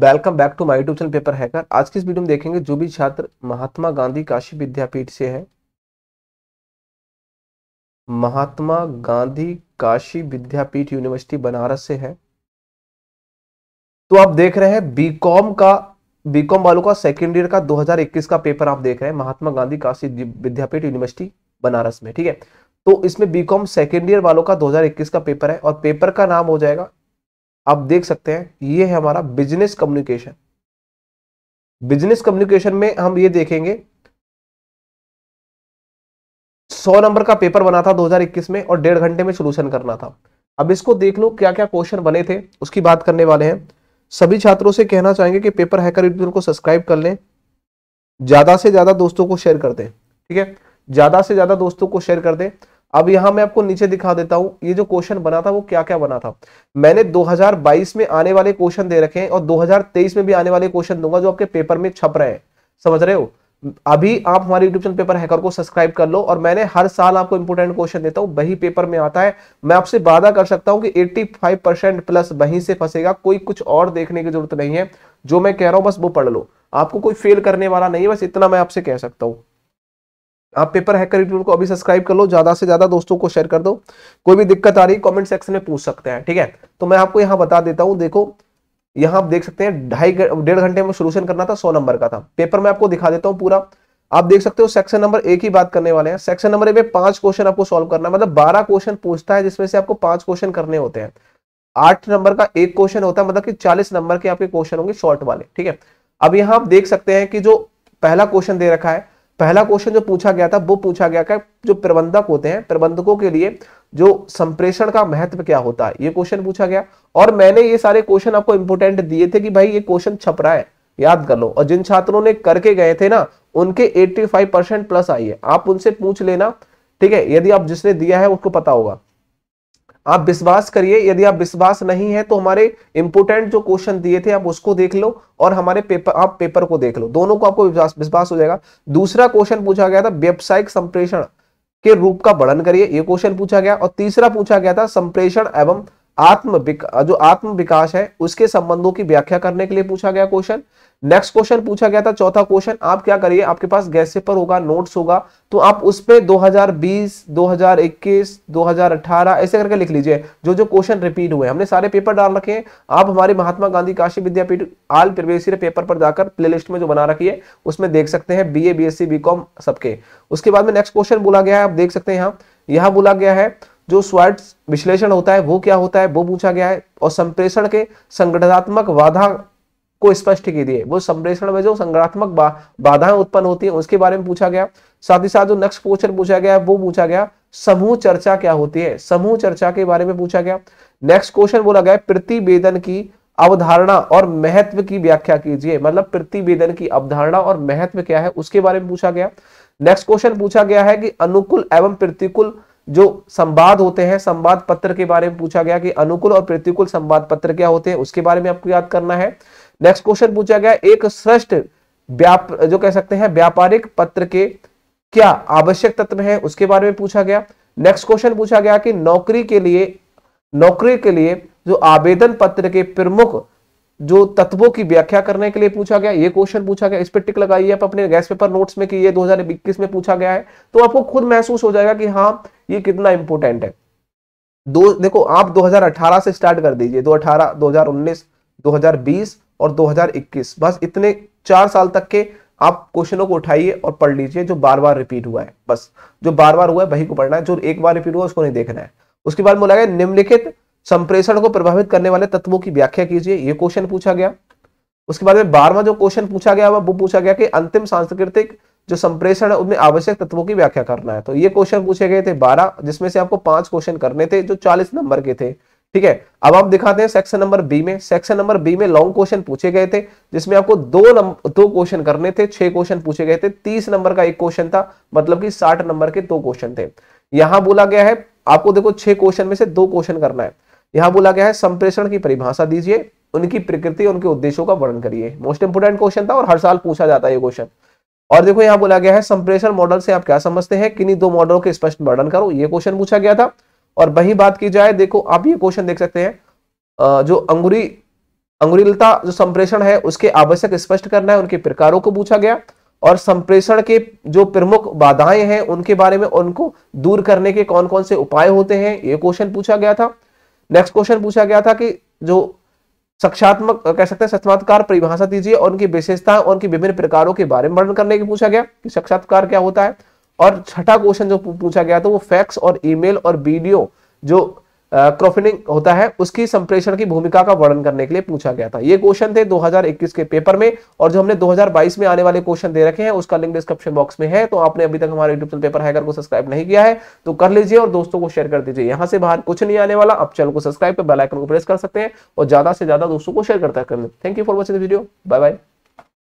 welcome back to my YouTube channel paper hacker आज की इस वीडियो में देखेंगे जो भी छात्र महात्मा गांधी काशी विद्यापीठ से है महात्मा गांधी काशी विद्यापीठ यूनिवर्सिटी बनारस से है तो आप देख रहे हैं बीकॉम का बीकॉम वालों का सेकेंड ईयर का 2021 का पेपर आप देख रहे हैं महात्मा गांधी काशी विद्यापीठ यूनिवर्सिटी बनारस में ठीक है तो इसमें बीकॉम सेकेंड ईयर वालों का 2021 का पेपर है और पेपर का नाम हो जाएगा आप देख सकते हैं ये है हमारा बिजनेस कम्युनिकेशन बिजनेस कम्युनिकेशन में हम ये देखेंगे सौ नंबर का पेपर बना था 2021 में और डेढ़ घंटे में सोल्यूशन करना था अब इसको देख लो क्या क्या क्वेश्चन बने थे उसकी बात करने वाले हैं सभी छात्रों से कहना चाहेंगे कि पेपर हैकर यूट्यूब को सब्सक्राइब कर लें ज्यादा से ज्यादा दोस्तों को शेयर कर दें ठीक है ज्यादा से ज्यादा दोस्तों को शेयर कर दें अब यहां मैं आपको नीचे दिखा देता हूं ये जो क्वेश्चन बना था वो क्या क्या बना था मैंने 2022 में आने वाले क्वेश्चन दे रखे हैं और 2023 में भी आने वाले क्वेश्चन दूंगा जो आपके पेपर में छप रहे हैं समझ रहे हो अभी आप हमारे यूट्यूब चैनल पेपर हैकर को सब्सक्राइब कर लो और मैंने हर साल आपको इंपोर्टेंट क्वेश्चन देता हूँ वही पेपर में आता है मैं आपसे वादा कर सकता हूँ कि 85 परसेंट प्लस वहीं से फंसेगा कोई कुछ और देखने की जरूरत नहीं है जो मैं कह रहा हूँ बस वो पढ़ लो आपको कोई फेल करने वाला नहीं है बस इतना मैं आपसे कह सकता हूँ आप पेपर हैकर यूट्यूब को अभी सब्सक्राइब कर लो ज्यादा से ज्यादा दोस्तों को शेयर कर दो कोई भी दिक्कत आ रही कमेंट सेक्शन में पूछ सकते हैं ठीक है तो मैं आपको यहां बता देता हूँ देखो यहाँ आप देख सकते हैं ढाई डेढ़ घंटे में सोल्यूशन करना था सौ नंबर का था पेपर में आपको दिखा देता हूँ पूरा आप देख सकते हो सेक्शन नंबर एक ही बात करने वाले हैं सेक्शन नंबर में पांच क्वेश्चन आपको सोल्व करना मतलब बारह क्वेश्चन पूछता है जिसमें से आपको पांच क्वेश्चन करने होते हैं आठ नंबर का एक क्वेश्चन होता है मतलब कि चालीस नंबर के आपके क्वेश्चन होंगे शॉर्ट वाले ठीक है अब यहां आप देख सकते हैं कि जो पहला क्वेश्चन दे रखा है पहला क्वेश्चन जो पूछा गया था वो पूछा गया था जो प्रबंधक होते हैं प्रबंधकों के लिए जो संप्रेषण का महत्व क्या होता है ये क्वेश्चन पूछा गया और मैंने ये सारे क्वेश्चन आपको इंपोर्टेंट दिए थे कि भाई ये क्वेश्चन छप रहा है याद कर लो और जिन छात्रों ने करके गए थे ना उनके 85 परसेंट प्लस आई है आप उनसे पूछ लेना ठीक है यदि आप जिसने दिया है उसको पता होगा आप विश्वास करिए यदि आप विश्वास नहीं है तो हमारे इंपोर्टेंट जो क्वेश्चन दिए थे आप उसको देख लो और हमारे पेपर आप पेपर को देख लो दोनों को आपको विश्वास हो जाएगा दूसरा क्वेश्चन पूछा गया था व्यावसायिक संप्रेषण के रूप का वर्णन करिए ये क्वेश्चन पूछा गया और तीसरा पूछा गया था संप्रेषण एवं आत्म जो आत्म विकास है उसके संबंधों की व्याख्या करने के लिए पूछा गया क्वेश्चन नेक्स्ट क्वेश्चन पूछा गया था चौथा क्वेश्चन आप क्या करिए आपके पास गैस पेपर होगा नोट्स होगा तो आप उस पर 2020 2021 2018 ऐसे करके लिख लीजिए जो जो क्वेश्चन रिपीट हुए हमने सारे पेपर डाल रखे हैं आप हमारे Mahatma Gandhi Kashi Vidyapith all previous paper पर जाकर प्लेलिस्ट में जो बना रखी है उसमें देख सकते हैं B A B S C सबके उसके बाद में नेक्स्ट क्वेश्चन बोला गया है आप देख सकते हैं यहाँ यहाँ बोला गया है जो स्वार्थ विश्लेषण होता है वो क्या होता है वो पूछा गया है और संप्रेषण के संगठनात्मक बाधा को स्पष्ट की दिए वो संप्रेषण में जो संगठनात्मक बाधाएं उत्पन्न होती है उसके बारे में पूछा गया साथ ही साथ जो नेक्स्ट क्वेश्चन पूछा गया वो पूछा गया समूह चर्चा क्या होती है समूह चर्चा के बारे में पूछा गया नेक्स्ट क्वेश्चन बोला गया प्रतिवेदन की अवधारणा और महत्व की व्याख्या कीजिए मतलब प्रतिवेदन की अवधारणा और महत्व क्या है उसके बारे में पूछा गया नेक्स्ट क्वेश्चन पूछा गया है कि अनुकूल एवं प्रतिकूल जो संवाद होते हैं संवाद पत्र के बारे में पूछा गया कि अनुकूल और प्रतिकूल संवाद पत्र क्या होते हैं उसके बारे में आपको याद करना है नेक्स्ट क्वेश्चन पूछा गया एक श्रेष्ठ व्याप जो कह सकते हैं व्यापारिक पत्र के क्या आवश्यक तत्व है उसके बारे में पूछा गया नेक्स्ट क्वेश्चन पूछा गया कि नौकरी के लिए नौकरी के लिए जो आवेदन पत्र के प्रमुख जो तत्वों की व्याख्या करने के लिए पूछा गया ये क्वेश्चन पूछा गया इस पर टिक लगाइए आप अपने गैस पेपर नोट्स में कि ये 2021 में पूछा गया है तो आपको खुद महसूस हो जाएगा कि हाँ ये कितना इंपॉर्टेंट है दो देखो आप 2018 से स्टार्ट कर दीजिए 2018 2019 2020 और 2021 बस इतने चार साल तक के आप क्वेश्चनों को उठाइए और पढ़ लीजिए जो बार बार रिपीट हुआ है बस जो बार बार हुआ है वही को पढ़ना है जो एक बार रिपीट हुआ उसको नहीं देखना है उसके बाद बोला गया निम्नलिखित संप्रेषण को प्रभावित करने वाले तत्वों की व्याख्या कीजिए यह क्वेश्चन पूछा गया उसके बाद में बारवा जो क्वेश्चन पूछा गया वो पूछा गया कि अंतिम सांस्कृतिक जो संप्रेषण है उनमें आवश्यक तत्वों की व्याख्या करना है तो ये क्वेश्चन पूछे गए थे बारह जिसमें से आपको पांच क्वेश्चन करने थे जो चालीस नंबर के थे ठीक है अब आप दिखाते हैं सेक्शन नंबर बी में सेक्शन नंबर बी में लॉन्ग क्वेश्चन पूछे गए थे जिसमें आपको दो नंबर दो क्वेश्चन करने थे छह क्वेश्चन पूछे गए थे तीस नंबर का एक क्वेश्चन था मतलब की साठ नंबर के दो क्वेश्चन थे यहां बोला गया है आपको देखो छह क्वेश्चन में से दो क्वेश्चन करना है यहां बोला गया है संप्रेषण की परिभाषा दीजिए उनकी प्रकृति और उनके उद्देश्यों का वर्णन करिए मोस्ट इंपोर्टेंट क्वेश्चन था और हर साल पूछा जाता है ये क्वेश्चन और देखो यहाँ बोला गया है संप्रेषण मॉडल से आप क्या समझते हैं किन्हीं दो मॉडलों के स्पष्ट वर्णन करो ये क्वेश्चन पूछा गया था और वही बात की जाए देखो आप ये क्वेश्चन देख सकते हैं जो अंगुरी अंगुरीलता जो संप्रेषण है उसके आवश्यक स्पष्ट करना है उनके प्रकारों को पूछा गया और संप्रेषण के जो प्रमुख बाधाएं हैं उनके बारे में उनको दूर करने के कौन कौन से उपाय होते हैं ये क्वेश्चन पूछा गया था नेक्स्ट क्वेश्चन पूछा गया था कि जो सक्षात्मक कह सकते हैं सक्षात्कार परिभाषा दीजिए और उनकी विशेषता और उनकी विभिन्न प्रकारों के बारे में वर्णन करने की पूछा गया कि साक्षात्कार क्या होता है और छठा क्वेश्चन जो पूछा गया था वो फैक्स और ईमेल और वीडियो जो क्रोफिनिंग होता है उसकी संप्रेषण की भूमिका का वर्णन करने के लिए पूछा गया था ये क्वेश्चन थे 2021 के पेपर में और जो हमने 2022 में आने वाले क्वेश्चन दे रखे हैं उसका लिंक डिस्क्रिप्शन बॉक्स में है तो आपने अभी तक हमारे यूट्यूब पेपर पेपर अगर को सब्सक्राइब नहीं किया है तो कर लीजिए और दोस्तों को शेयर कर दीजिए यहाँ से बाहर कुछ नहीं आने वाला आप चैनल को सब्सक्राइब कर बेलाइकन को प्रेस कर सकते हैं और ज्यादा से ज्यादा दोस्तों को शेयर करता कर thank you for watching video bye bye